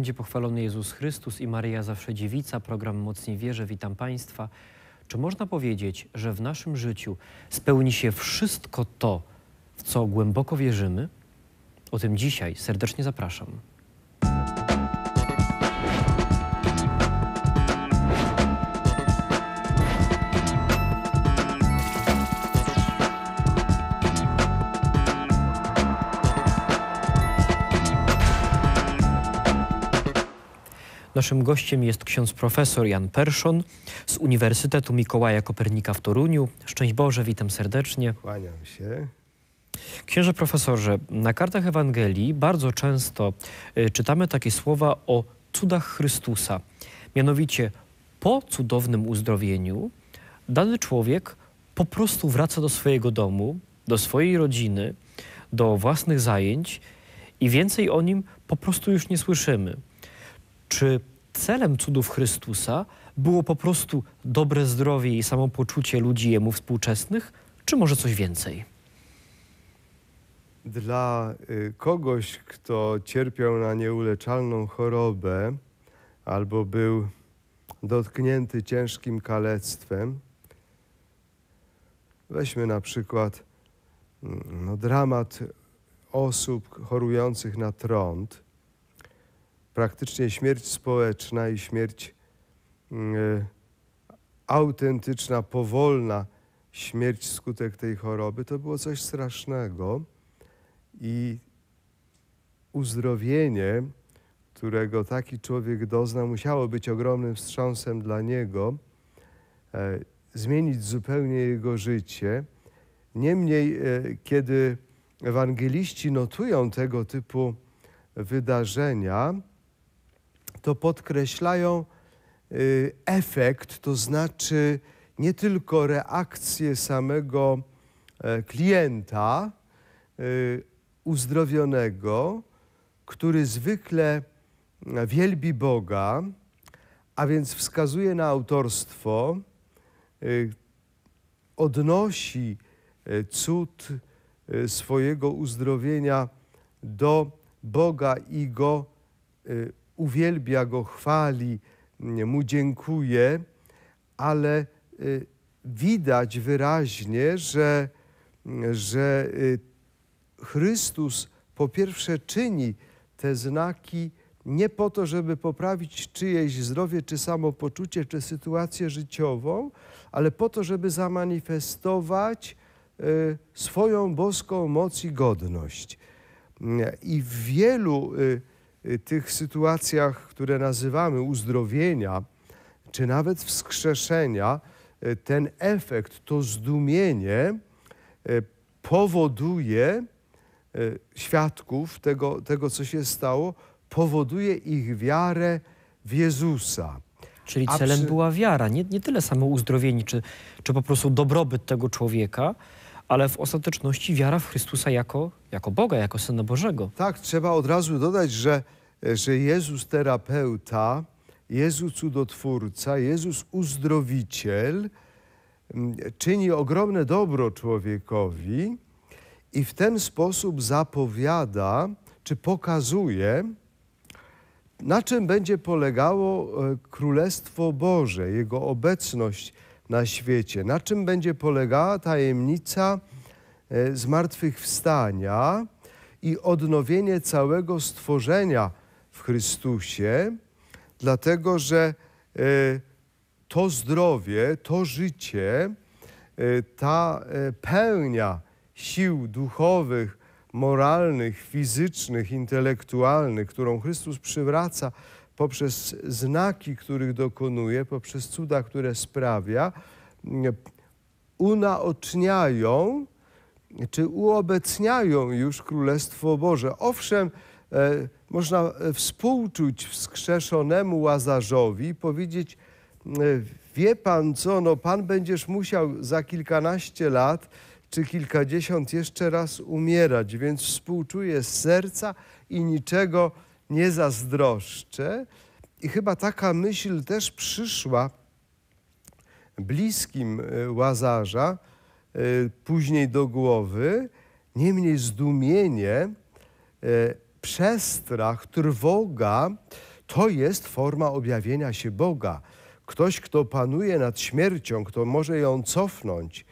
Będzie pochwalony Jezus Chrystus i Maryja Zawsze Dziewica, program Mocniej Wierzę. Witam Państwa. Czy można powiedzieć, że w naszym życiu spełni się wszystko to, w co głęboko wierzymy? O tym dzisiaj serdecznie zapraszam. Naszym gościem jest ksiądz profesor Jan Perszon z Uniwersytetu Mikołaja Kopernika w Toruniu. Szczęść Boże, witam serdecznie. Kłaniam się. Księże profesorze, na kartach Ewangelii bardzo często y, czytamy takie słowa o cudach Chrystusa. Mianowicie po cudownym uzdrowieniu dany człowiek po prostu wraca do swojego domu, do swojej rodziny, do własnych zajęć i więcej o nim po prostu już nie słyszymy. Czy celem cudów Chrystusa było po prostu dobre zdrowie i samopoczucie ludzi jemu współczesnych, czy może coś więcej? Dla y, kogoś, kto cierpiał na nieuleczalną chorobę albo był dotknięty ciężkim kalectwem, weźmy na przykład mm, no, dramat osób chorujących na trąd, praktycznie śmierć społeczna i śmierć mm, e, autentyczna, powolna śmierć skutek tej choroby, to było coś strasznego i uzdrowienie, którego taki człowiek dozna, musiało być ogromnym wstrząsem dla niego, e, zmienić zupełnie jego życie. Niemniej, e, kiedy ewangeliści notują tego typu wydarzenia, to podkreślają y, efekt, to znaczy nie tylko reakcję samego e, klienta y, uzdrowionego, który zwykle e, wielbi Boga, a więc wskazuje na autorstwo, y, odnosi e, cud swojego uzdrowienia do Boga i go uwielbia go, chwali, mm, mu dziękuje, ale y, widać wyraźnie, że, mm, że y, Chrystus po pierwsze czyni te znaki nie po to, żeby poprawić czyjeś zdrowie, czy samopoczucie, czy sytuację życiową, ale po to, żeby zamanifestować y, swoją boską moc i godność. Mm, I w wielu Y, tych sytuacjach, które nazywamy uzdrowienia, czy nawet wskrzeszenia, y, ten efekt, to zdumienie y, powoduje świadków tego, tego co się stało, powoduje ich wiarę w Jezusa. Czyli celem przy... była wiara, nie, nie tyle samo uzdrowienie, czy, czy po prostu dobrobyt tego człowieka, ale w ostateczności wiara w Chrystusa jako, jako Boga, jako Syna Bożego. Tak, trzeba od razu dodać, że, że Jezus terapeuta, Jezus cudotwórca, Jezus uzdrowiciel mm, czyni ogromne dobro człowiekowi i w ten sposób zapowiada czy pokazuje, na czym będzie polegało e, Królestwo Boże, Jego obecność na świecie. Na czym będzie polegała tajemnica e, zmartwychwstania i odnowienie całego stworzenia w Chrystusie, dlatego że e, to zdrowie, to życie, e, ta pełnia sił duchowych, moralnych, fizycznych, intelektualnych, którą Chrystus przywraca poprzez znaki, których dokonuje, poprzez cuda, które sprawia, unaoczniają czy uobecniają już Królestwo Boże. Owszem, e, można współczuć wskrzeszonemu Łazarzowi, powiedzieć, e, wie pan co, no pan będziesz musiał za kilkanaście lat czy kilkadziesiąt jeszcze raz umierać, więc współczuję z serca i niczego nie nie zazdroszczę. I chyba taka myśl też przyszła bliskim e, łazarza, e, później do głowy. Niemniej zdumienie, e, przestrach, trwoga to jest forma objawienia się Boga. Ktoś, kto panuje nad śmiercią, kto może ją cofnąć,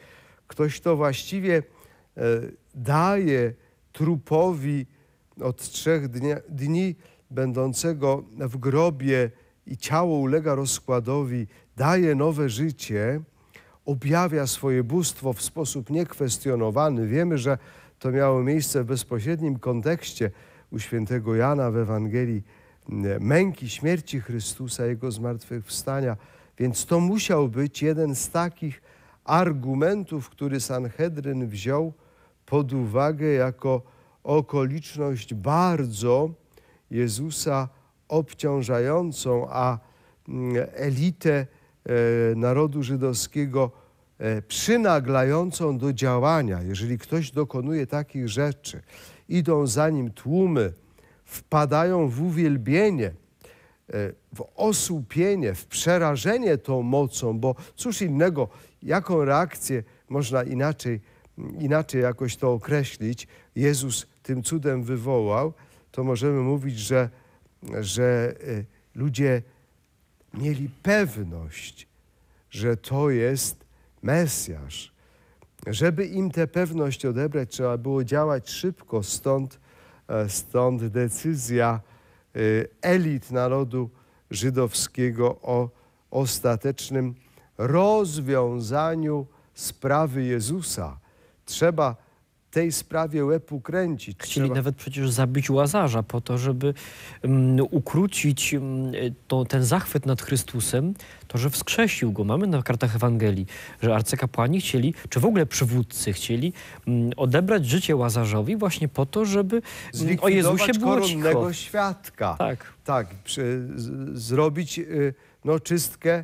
ktoś, kto właściwie daje trupowi od trzech dnia, dni będącego w grobie i ciało ulega rozkładowi, daje nowe życie, objawia swoje bóstwo w sposób niekwestionowany. Wiemy, że to miało miejsce w bezpośrednim kontekście u świętego Jana w Ewangelii męki, śmierci Chrystusa, Jego zmartwychwstania. Więc to musiał być jeden z takich argumentów, który Sanhedryn wziął pod uwagę jako okoliczność bardzo Jezusa obciążającą, a mm, elitę e, narodu żydowskiego e, przynaglającą do działania. Jeżeli ktoś dokonuje takich rzeczy, idą za nim tłumy, wpadają w uwielbienie, e, w osłupienie, w przerażenie tą mocą, bo cóż innego, jaką reakcję można inaczej, inaczej jakoś to określić, Jezus tym cudem wywołał, to możemy mówić, że, że y, ludzie mieli pewność, że to jest Mesjasz. Żeby im tę pewność odebrać, trzeba było działać szybko, stąd, e, stąd decyzja y, elit narodu żydowskiego o ostatecznym rozwiązaniu sprawy Jezusa. Trzeba tej sprawie łeb ukręcić. Chcieli nawet przecież zabić Łazarza po to, żeby um, ukrócić um, to, ten zachwyt nad Chrystusem, to, że wskrzesił go. Mamy na kartach Ewangelii, że arcykapłani chcieli, czy w ogóle przywódcy chcieli um, odebrać życie Łazarzowi właśnie po to, żeby o Jezusie było cicho. świadka. Tak. Tak, przy, z, zrobić y, no, czystkę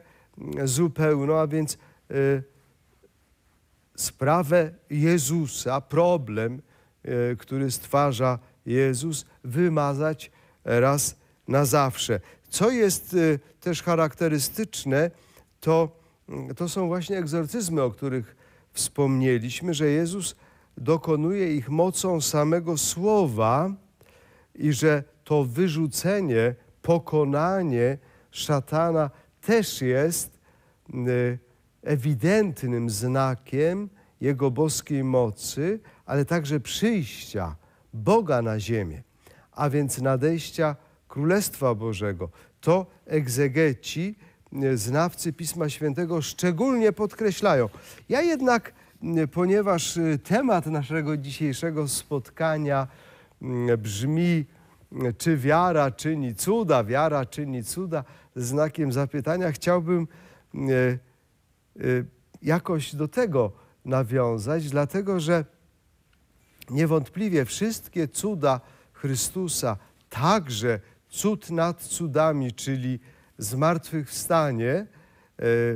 zupełną, a więc... Y, sprawę Jezusa, problem, e, który stwarza Jezus, wymazać raz na zawsze. Co jest e, też charakterystyczne, to, mm, to są właśnie egzorcyzmy, o których wspomnieliśmy, że Jezus dokonuje ich mocą samego słowa i że to wyrzucenie, pokonanie szatana też jest e, ewidentnym znakiem Jego boskiej mocy, ale także przyjścia Boga na ziemię, a więc nadejścia Królestwa Bożego. To egzegeci, e, znawcy Pisma Świętego szczególnie podkreślają. Ja jednak, ponieważ e, temat naszego dzisiejszego spotkania brzmi czy wiara czyni cuda, wiara czyni cuda, znakiem zapytania, chciałbym e, Y, jakoś do tego nawiązać, dlatego że niewątpliwie wszystkie cuda Chrystusa, także cud nad cudami, czyli zmartwychwstanie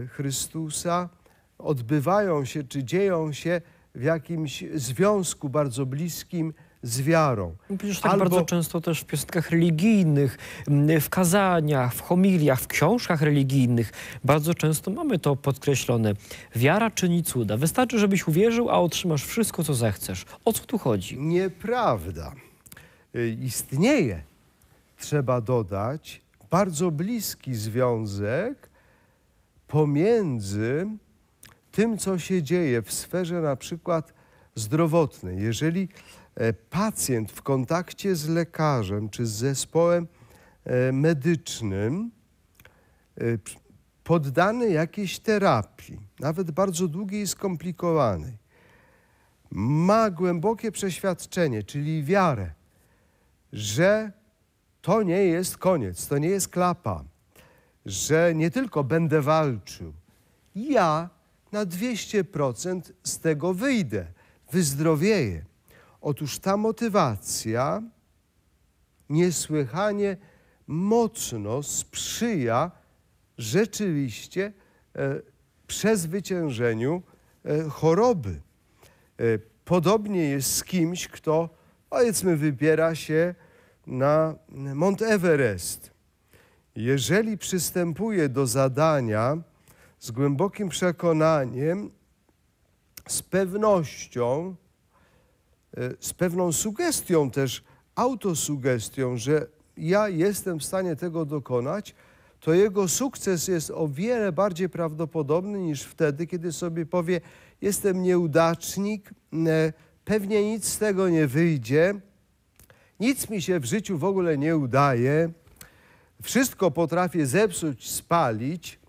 y, Chrystusa, odbywają się czy dzieją się w jakimś związku bardzo bliskim z wiarą. Przecież tak Albo... bardzo często też w piosenkach religijnych, mm, w kazaniach, w homiliach, w książkach religijnych bardzo często mamy to podkreślone. Wiara czyni cuda. Wystarczy, żebyś uwierzył, a otrzymasz wszystko, co zechcesz. O co tu chodzi? Nieprawda. Y, istnieje, trzeba dodać, bardzo bliski związek pomiędzy tym, co się dzieje w sferze na przykład zdrowotnej. Jeżeli E, pacjent w kontakcie z lekarzem czy z zespołem e, medycznym e, poddany jakiejś terapii, nawet bardzo długiej i skomplikowanej, ma głębokie przeświadczenie, czyli wiarę, że to nie jest koniec, to nie jest klapa, że nie tylko będę walczył, ja na 200% z tego wyjdę, wyzdrowieję. Otóż ta motywacja niesłychanie mocno sprzyja rzeczywiście e, przezwyciężeniu e, choroby. E, podobnie jest z kimś, kto powiedzmy wybiera się na Mont Everest. Jeżeli przystępuje do zadania z głębokim przekonaniem, z pewnością E, z pewną sugestią też, autosugestią, że ja jestem w stanie tego dokonać, to jego sukces jest o wiele bardziej prawdopodobny niż wtedy, kiedy sobie powie: Jestem nieudacznik, e, pewnie nic z tego nie wyjdzie, nic mi się w życiu w ogóle nie udaje, wszystko potrafię zepsuć, spalić,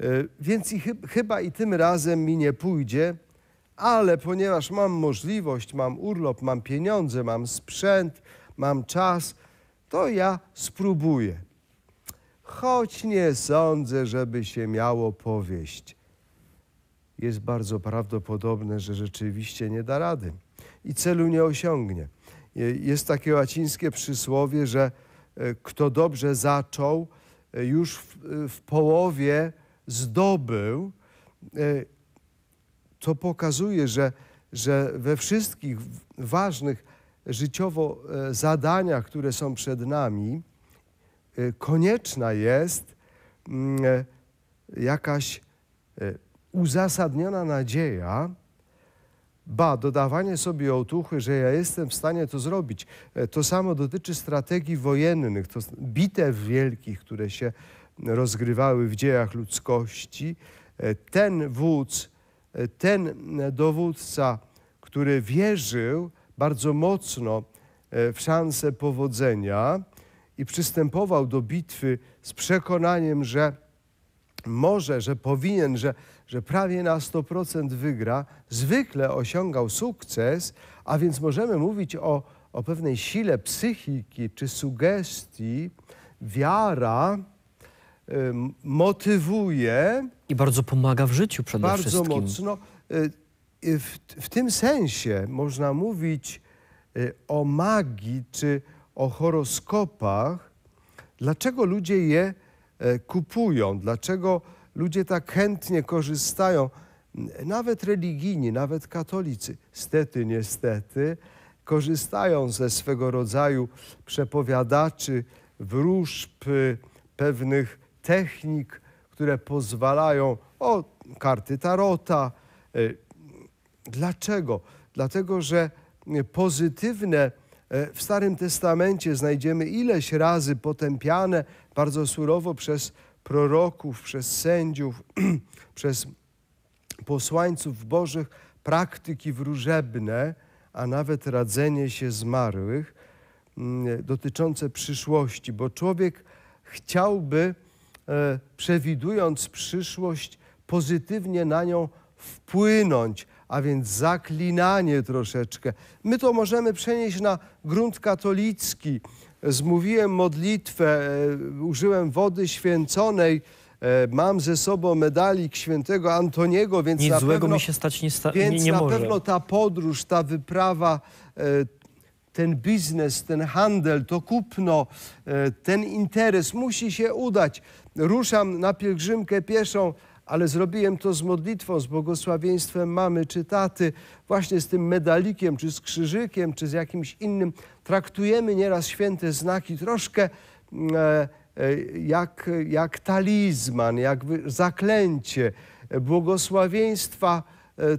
e, więc i chyba i tym razem mi nie pójdzie ale ponieważ mam możliwość, mam urlop, mam pieniądze, mam sprzęt, mam czas, to ja spróbuję. Choć nie sądzę, żeby się miało powieść. Jest bardzo prawdopodobne, że rzeczywiście nie da rady i celu nie osiągnie. Jest takie łacińskie przysłowie, że e, kto dobrze zaczął, e, już w, e, w połowie zdobył, co pokazuje, że, że we wszystkich ważnych życiowo e, zadaniach, które są przed nami, e, konieczna jest mm, e, jakaś uzasadniona nadzieja, ba, dodawanie sobie otuchy, że ja jestem w stanie to zrobić. To samo dotyczy strategii wojennych, to bitew wielkich, które się rozgrywały w dziejach ludzkości. Ten wódz, ten dowódca, który wierzył bardzo mocno e, w szanse powodzenia i przystępował do bitwy z przekonaniem, że może, że powinien, że, że prawie na 100% wygra, zwykle osiągał sukces, a więc możemy mówić o, o pewnej sile psychiki czy sugestii. Wiara, motywuje. I bardzo pomaga w życiu przede bardzo wszystkim. Bardzo mocno. Y, w, w tym sensie można mówić y, o magii czy o horoskopach. Dlaczego ludzie je e, kupują? Dlaczego ludzie tak chętnie korzystają? Nawet religijni, nawet katolicy, stety, niestety, korzystają ze swego rodzaju przepowiadaczy, wróżb, y, pewnych technik, które pozwalają o karty tarota. E, dlaczego? Dlatego, że pozytywne e, w Starym Testamencie znajdziemy ileś razy potępiane bardzo surowo przez proroków, przez sędziów, przez posłańców bożych praktyki wróżebne, a nawet radzenie się zmarłych mm, dotyczące przyszłości, bo człowiek chciałby E, przewidując przyszłość, pozytywnie na nią wpłynąć, a więc zaklinanie troszeczkę. My to możemy przenieść na grunt katolicki. Zmówiłem modlitwę, e, użyłem wody święconej, e, mam ze sobą medalik świętego Antoniego, więc Nic na złego pewno, mi się stać nie, sta, więc nie, nie na może. pewno ta podróż, ta wyprawa ten biznes, ten handel, to kupno, e, ten interes musi się udać. Ruszam na pielgrzymkę pieszą, ale zrobiłem to z modlitwą, z błogosławieństwem mamy czy taty, właśnie z tym medalikiem, czy z krzyżykiem, czy z jakimś innym. Traktujemy nieraz święte znaki troszkę mm, e, e, jak, jak talizman, jak zaklęcie. Błogosławieństwa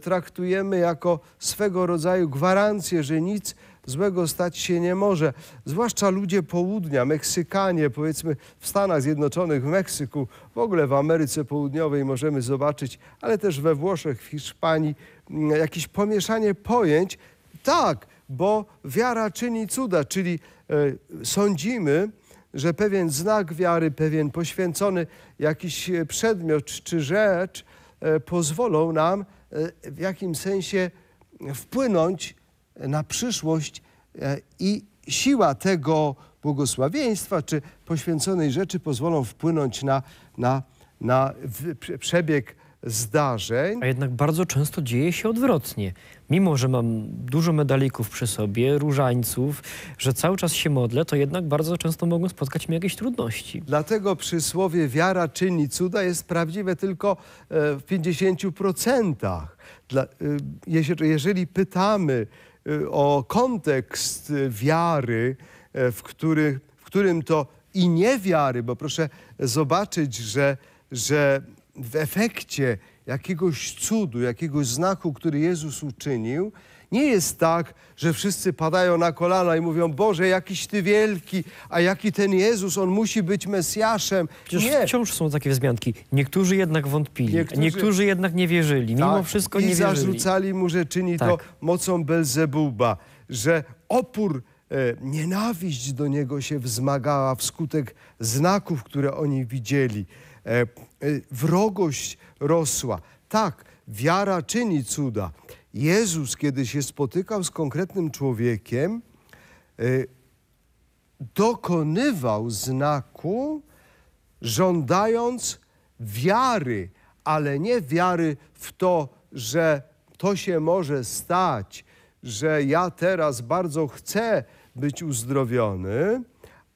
traktujemy jako swego rodzaju gwarancję, że nic złego stać się nie może. Zwłaszcza ludzie południa, Meksykanie, powiedzmy w Stanach Zjednoczonych, w Meksyku, w ogóle w Ameryce Południowej możemy zobaczyć, ale też we Włoszech, w Hiszpanii, mm, jakieś pomieszanie pojęć. Tak, bo wiara czyni cuda, czyli e, sądzimy, że pewien znak wiary, pewien poświęcony jakiś e, przedmiot czy rzecz e, pozwolą nam w jakimś sensie wpłynąć na przyszłość e, i siła tego błogosławieństwa czy poświęconej rzeczy pozwolą wpłynąć na, na, na przebieg zdarzeń. A jednak bardzo często dzieje się odwrotnie. Mimo, że mam dużo medalików przy sobie, różańców, że cały czas się modlę, to jednak bardzo często mogą spotkać mi jakieś trudności. Dlatego przysłowie wiara czyni cuda jest prawdziwe tylko e, w 50%. Dla, e, jeżeli pytamy, Y, o kontekst wiary, e, w, który, w którym to i niewiary, bo proszę zobaczyć, że, że w efekcie jakiegoś cudu, jakiegoś znaku, który Jezus uczynił, nie jest tak, że wszyscy padają na kolana i mówią, Boże, jakiś Ty wielki, a jaki ten Jezus, On musi być Mesjaszem. Przecież nie. wciąż są takie wzmianki. Niektórzy jednak wątpili, niektórzy, niektórzy jednak nie wierzyli, tak, mimo wszystko nie wierzyli. I zarzucali Mu, że czyni tak. to mocą Belzebuba, że opór e, nienawiść do niego się wzmagała wskutek znaków, które oni widzieli. E, e, wrogość rosła. Tak, wiara czyni cuda, Jezus, kiedy się spotykał z konkretnym człowiekiem, y, dokonywał znaku, żądając wiary, ale nie wiary w to, że to się może stać, że ja teraz bardzo chcę być uzdrowiony,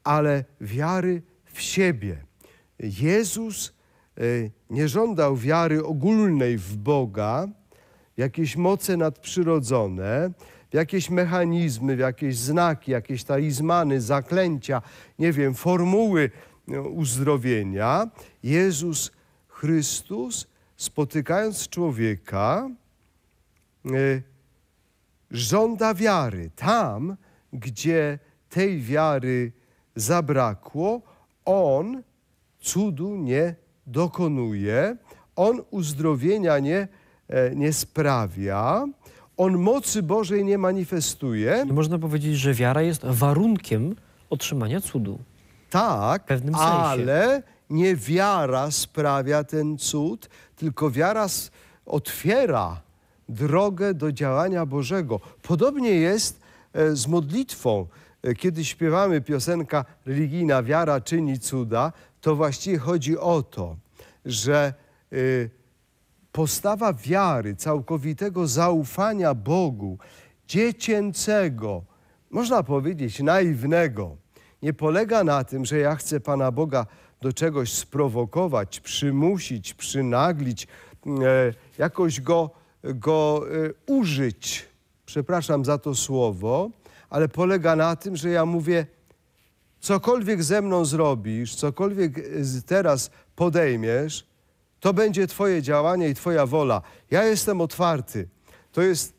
ale wiary w siebie. Jezus y, nie żądał wiary ogólnej w Boga, jakieś moce nadprzyrodzone, jakieś mechanizmy, jakieś znaki, jakieś talizmany, zaklęcia, nie wiem, formuły no, uzdrowienia, Jezus Chrystus, spotykając człowieka, e, żąda wiary. Tam, gdzie tej wiary zabrakło, on cudu nie dokonuje, on uzdrowienia nie dokonuje E, nie sprawia. On mocy Bożej nie manifestuje. można powiedzieć, że wiara jest warunkiem otrzymania cudu. Tak, pewnym ale nie wiara sprawia ten cud, tylko wiara otwiera drogę do działania Bożego. Podobnie jest e, z modlitwą. E, kiedy śpiewamy piosenka religijna Wiara czyni cuda, to właściwie chodzi o to, że y, postawa wiary, całkowitego zaufania Bogu, dziecięcego, można powiedzieć naiwnego, nie polega na tym, że ja chcę Pana Boga do czegoś sprowokować, przymusić, przynaglić, e, jakoś go, go e, użyć. Przepraszam za to słowo, ale polega na tym, że ja mówię, cokolwiek ze mną zrobisz, cokolwiek teraz podejmiesz, to będzie Twoje działanie i Twoja wola. Ja jestem otwarty. To jest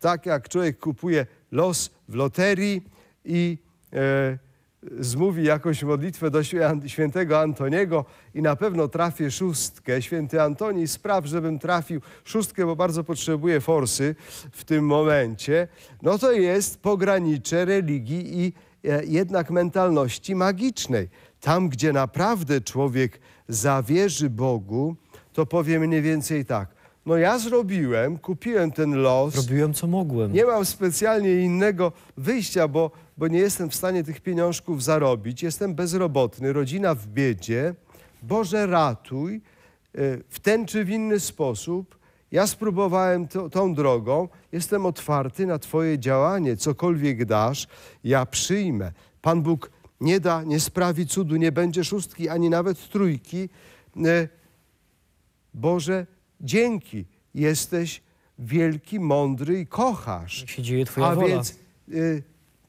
tak, jak człowiek kupuje los w loterii i e, zmówi jakąś modlitwę do świętego Antoniego i na pewno trafię szóstkę. Święty Antoni, spraw, żebym trafił szóstkę, bo bardzo potrzebuję forsy w tym momencie. No to jest pogranicze religii i e, jednak mentalności magicznej. Tam, gdzie naprawdę człowiek zawierzy Bogu, to powiem mniej więcej tak. No ja zrobiłem, kupiłem ten los. Robiłem co mogłem. Nie mam specjalnie innego wyjścia, bo, bo nie jestem w stanie tych pieniążków zarobić. Jestem bezrobotny, rodzina w biedzie. Boże ratuj e, w ten czy w inny sposób. Ja spróbowałem to, tą drogą. Jestem otwarty na Twoje działanie. Cokolwiek dasz, ja przyjmę. Pan Bóg nie da, nie sprawi cudu, nie będzie szóstki ani nawet trójki e, Boże, dzięki, jesteś wielki, mądry i kochasz. się dzieje Twoja A wola. więc y,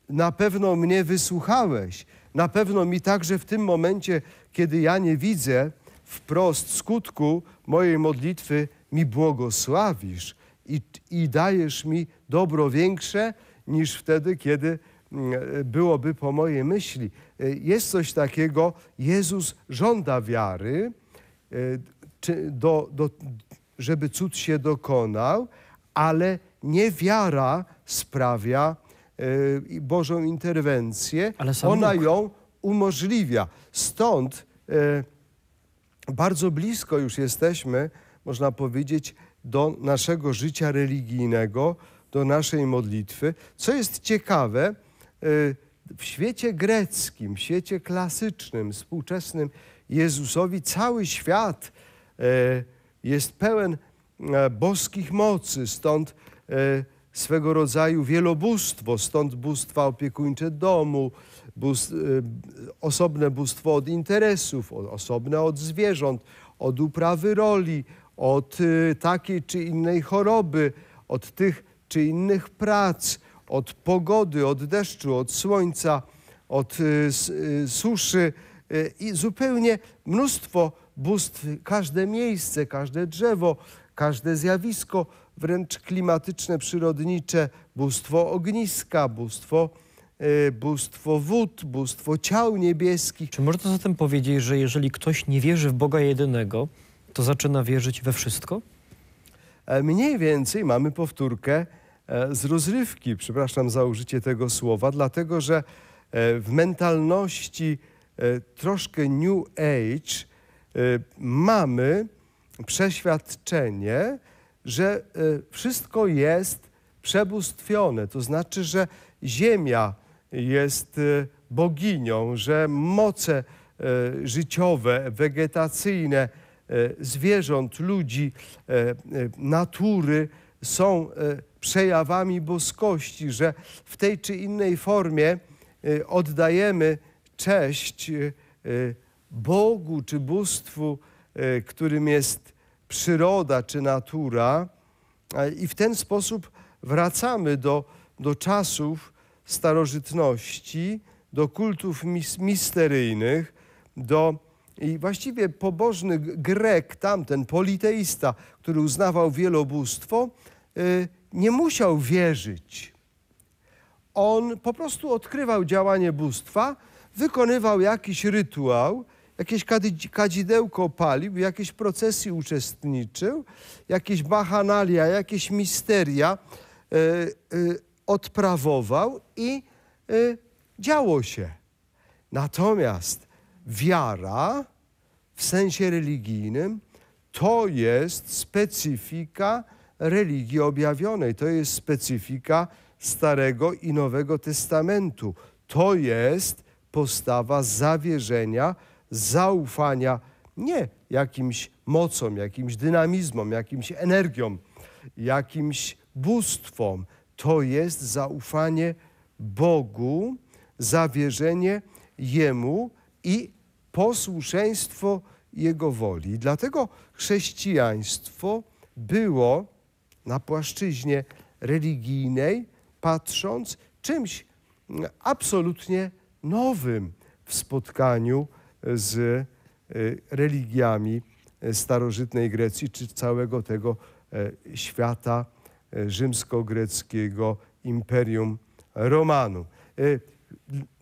na pewno mnie wysłuchałeś. Na pewno mi także w tym momencie, kiedy ja nie widzę wprost skutku mojej modlitwy, mi błogosławisz i, i dajesz mi dobro większe niż wtedy, kiedy mm, byłoby po mojej myśli. Y, jest coś takiego, Jezus żąda wiary, y, czy do, do, żeby cud się dokonał, ale niewiara sprawia y, Bożą interwencję. Ona Bóg. ją umożliwia. Stąd y, bardzo blisko już jesteśmy, można powiedzieć, do naszego życia religijnego, do naszej modlitwy. Co jest ciekawe, y, w świecie greckim, w świecie klasycznym, współczesnym, Jezusowi cały świat E, jest pełen e, boskich mocy, stąd e, swego rodzaju wielobóstwo, stąd bóstwa opiekuńcze domu, bóstw, osobne bóstwo od interesów, osobne od zwierząt, od uprawy roli, od takiej czy innej choroby, od tych czy innych prac, od pogody, od deszczu, od słońca, od suszy, Y, i zupełnie mnóstwo bóstw, każde miejsce, każde drzewo, każde zjawisko, wręcz klimatyczne, przyrodnicze, bóstwo ogniska, bóstwo y, bóstwo wód, bóstwo ciał niebieskich. Czy można zatem powiedzieć, że jeżeli ktoś nie wierzy w Boga jedynego, to zaczyna wierzyć we wszystko? E, mniej więcej mamy powtórkę e, z rozrywki, przepraszam za użycie tego słowa, dlatego że e, w mentalności E, troszkę New Age, e, mamy przeświadczenie, że e, wszystko jest przebóstwione. To znaczy, że Ziemia jest boginią, że moce życiowe, wegetacyjne zwierząt, ludzi, natury są przejawami boskości, że w tej czy innej formie oddajemy cześć y, y, Bogu czy bóstwu, y, którym jest przyroda czy natura. I w ten sposób wracamy do, do czasów starożytności, do kultów mis misteryjnych, do i właściwie pobożny Grek, tamten politeista, który uznawał wielobóstwo, nie musiał wierzyć. On po prostu odkrywał działanie bóstwa, wykonywał jakiś rytuał, jakieś kadzidełko palił, jakieś procesji uczestniczył, jakieś bachanalia, jakieś misteria y, y, odprawował i y, działo się. Natomiast wiara w sensie religijnym to jest specyfika religii objawionej, to jest specyfika Starego i Nowego Testamentu. To jest postawa zawierzenia, zaufania nie jakimś mocom, jakimś dynamizmom, jakimś energiom, jakimś bóstwom. To jest zaufanie Bogu, zawierzenie Jemu i posłuszeństwo Jego woli. Dlatego chrześcijaństwo było na płaszczyźnie religijnej, patrząc, czymś mm, absolutnie nowym w spotkaniu z e, religiami e, starożytnej Grecji czy całego tego e, świata rzymsko-greckiego Imperium romanu.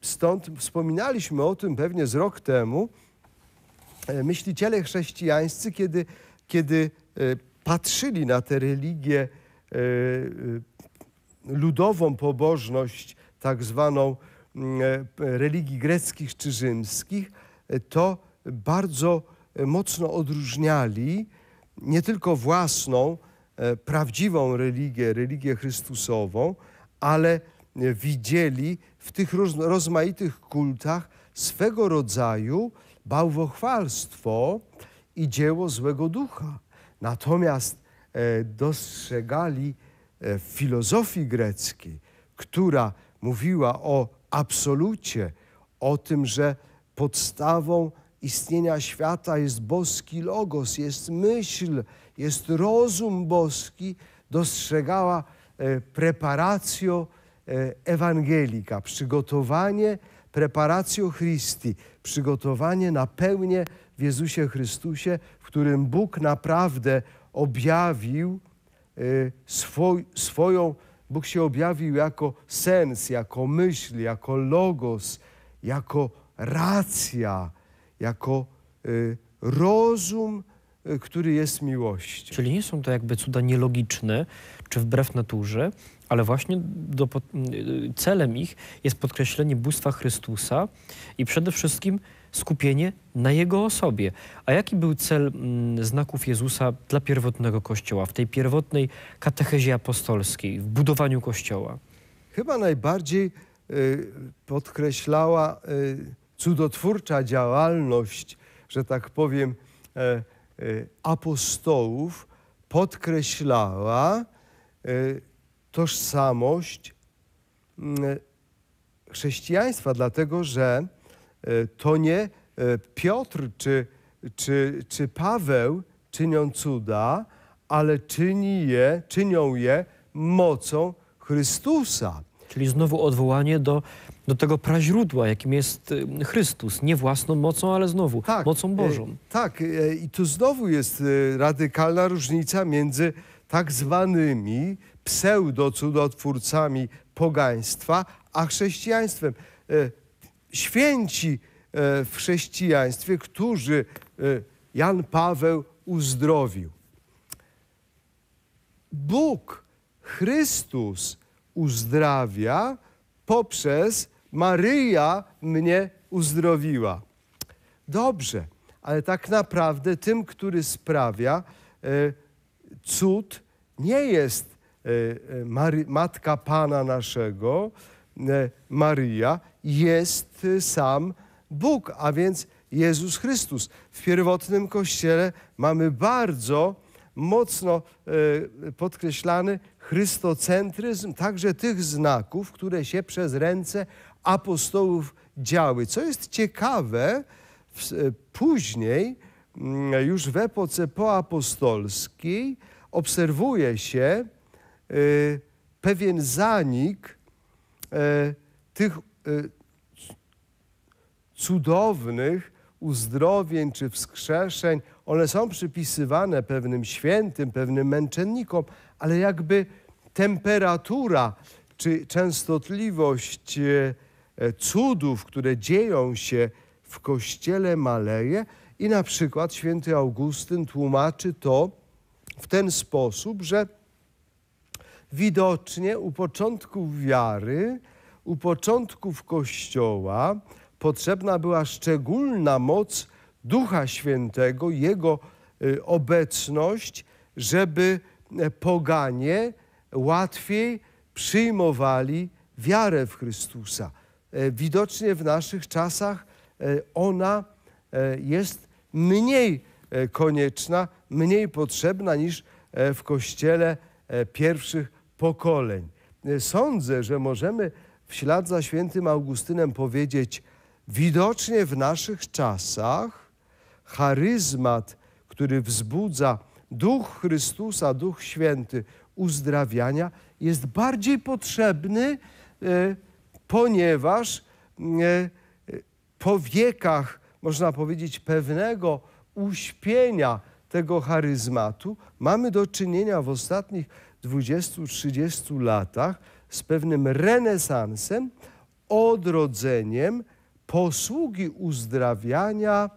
Stąd wspominaliśmy o tym pewnie z rok temu, myśliciele chrześcijańscy, kiedy, kiedy patrzyli na tę religię ludową pobożność, tak zwaną Mm, e, religii greckich czy rzymskich, e, to bardzo e, mocno odróżniali nie tylko własną, prawdziwą religię, religię Chrystusową, ale widzieli w tych rozmaitych kultach swego rodzaju bałwochwalstwo i dzieło złego ducha. Natomiast dostrzegali w filozofii greckiej, która mówiła o absolucie, o tym, że podstawą istnienia świata jest boski logos, jest myśl, jest rozum boski, dostrzegała e, preparacją e, ewangelika, przygotowanie preparacją Christi, przygotowanie na pełnię w Jezusie Chrystusie, w którym Bóg naprawdę objawił e, swój, swoją Bóg się objawił jako sens, jako myśl, jako logos, jako racja, jako y, rozum, y, który jest miłością. Czyli nie są to jakby cuda nielogiczne czy wbrew naturze, ale właśnie do, y, celem ich jest podkreślenie bóstwa Chrystusa i przede wszystkim skupienie na Jego osobie. A jaki był cel mm, znaków Jezusa dla pierwotnego Kościoła, w tej pierwotnej katechezie apostolskiej, w budowaniu Kościoła? Chyba najbardziej y, podkreślała y, cudotwórcza działalność, że tak powiem, y, apostołów, podkreślała e, tożsamość mm, chrześcijaństwa, dlatego że E, to nie e, Piotr czy, czy, czy Paweł czynią cuda, ale czyni je, czynią je mocą Chrystusa. Czyli znowu odwołanie do, do tego praźródła, jakim jest y, Chrystus. Nie własną mocą, ale znowu tak, mocą e, Bożą. tak, i tu znowu jest radykalna różnica między tak zwanymi pseudo-cudotwórcami pogaństwa, a chrześcijaństwem święci e, w chrześcijaństwie, którzy e, Jan Paweł uzdrowił. Bóg, Chrystus uzdrawia poprzez Maryja mnie uzdrowiła. Dobrze, ale tak naprawdę tym, który sprawia e, cud, nie jest Matka Pana naszego, E, Maryja jest sam Bóg, a więc Jezus Chrystus. W pierwotnym kościele mamy bardzo mocno e, podkreślany chrystocentryzm także tych znaków, które się przez ręce apostołów działy. Co jest ciekawe, e, później, mm, już w epoce poapostolskiej, obserwuje się pewien zanik E, tych e, cudownych uzdrowień czy wskrzeszeń, one są przypisywane pewnym świętym, pewnym męczennikom, ale jakby temperatura czy częstotliwość e, cudów, które dzieją się w kościele maleje i na przykład święty Augustyn tłumaczy to w ten sposób, że widocznie u początków wiary, u początków Kościoła potrzebna była szczególna moc Ducha Świętego, Jego y, obecność, żeby e, poganie łatwiej przyjmowali wiarę w Chrystusa. E, widocznie w naszych czasach e, ona jest mniej konieczna, mniej potrzebna niż w kościele pierwszych pokoleń. Sądzę, że możemy w ślad za świętym Augustynem powiedzieć, widocznie w naszych czasach charyzmat, który wzbudza Duch Chrystusa, Duch Święty uzdrawiania, jest bardziej potrzebny, e, ponieważ e, po wiekach, można powiedzieć, pewnego uśpienia tego charyzmatu mamy do czynienia w ostatnich 20-30 latach z pewnym renesansem, odrodzeniem posługi uzdrawiania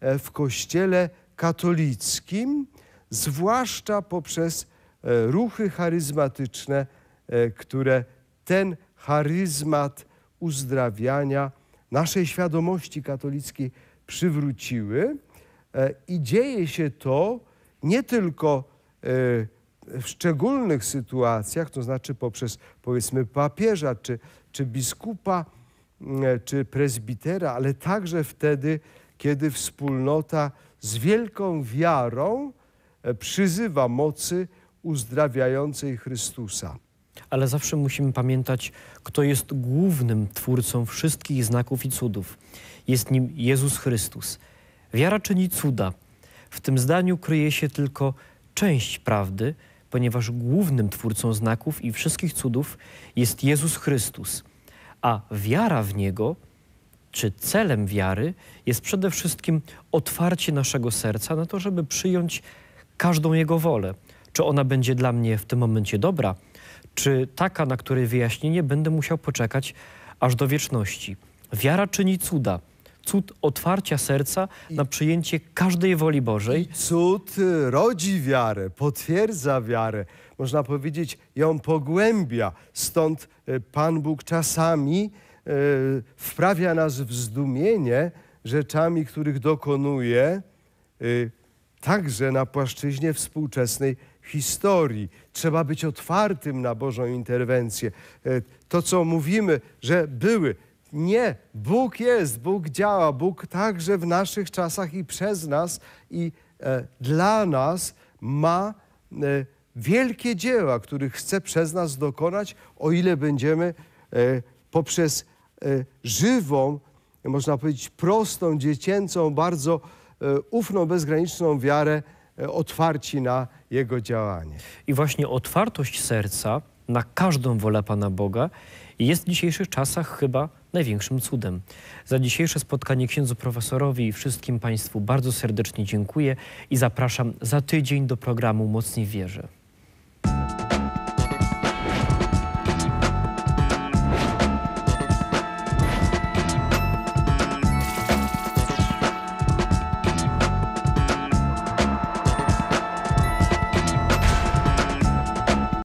e, w Kościele katolickim, zwłaszcza poprzez e, ruchy charyzmatyczne, e, które ten charyzmat uzdrawiania naszej świadomości katolickiej przywróciły. I dzieje się to nie tylko w szczególnych sytuacjach, to znaczy poprzez powiedzmy papieża czy, czy biskupa, mm, e, czy prezbitera, ale także wtedy, kiedy wspólnota z wielką wiarą e, przyzywa mocy uzdrawiającej Chrystusa. Ale zawsze musimy pamiętać, kto jest głównym twórcą wszystkich znaków i cudów. Jest nim Jezus Chrystus. Wiara czyni cuda. W tym zdaniu kryje się tylko część prawdy, ponieważ głównym twórcą znaków i wszystkich cudów jest Jezus Chrystus, a wiara w Niego, czy celem wiary, jest przede wszystkim otwarcie naszego serca na to, żeby przyjąć każdą Jego wolę. Czy ona będzie dla mnie w tym momencie dobra, czy taka, na której wyjaśnienie będę musiał poczekać aż do wieczności. Wiara czyni cuda cud otwarcia serca na przyjęcie każdej woli Bożej. Cud y, rodzi wiarę, potwierdza wiarę, można powiedzieć, ją pogłębia. Stąd y, Pan Bóg czasami y, wprawia nas w zdumienie rzeczami, których dokonuje, także na płaszczyźnie współczesnej historii. Trzeba być otwartym na Bożą interwencję. To, co mówimy, że były nie, Bóg jest, Bóg działa, Bóg także w naszych czasach i przez nas i e, dla nas ma e, wielkie dzieła, których chce przez nas dokonać, o ile będziemy e, poprzez e, żywą, można powiedzieć prostą, dziecięcą, bardzo e, ufną, bezgraniczną wiarę e, otwarci na Jego działanie. I właśnie otwartość serca na każdą wolę Pana Boga jest w dzisiejszych czasach chyba największym cudem. Za dzisiejsze spotkanie księdzu profesorowi i wszystkim Państwu bardzo serdecznie dziękuję i zapraszam za tydzień do programu Mocniej Wierzę.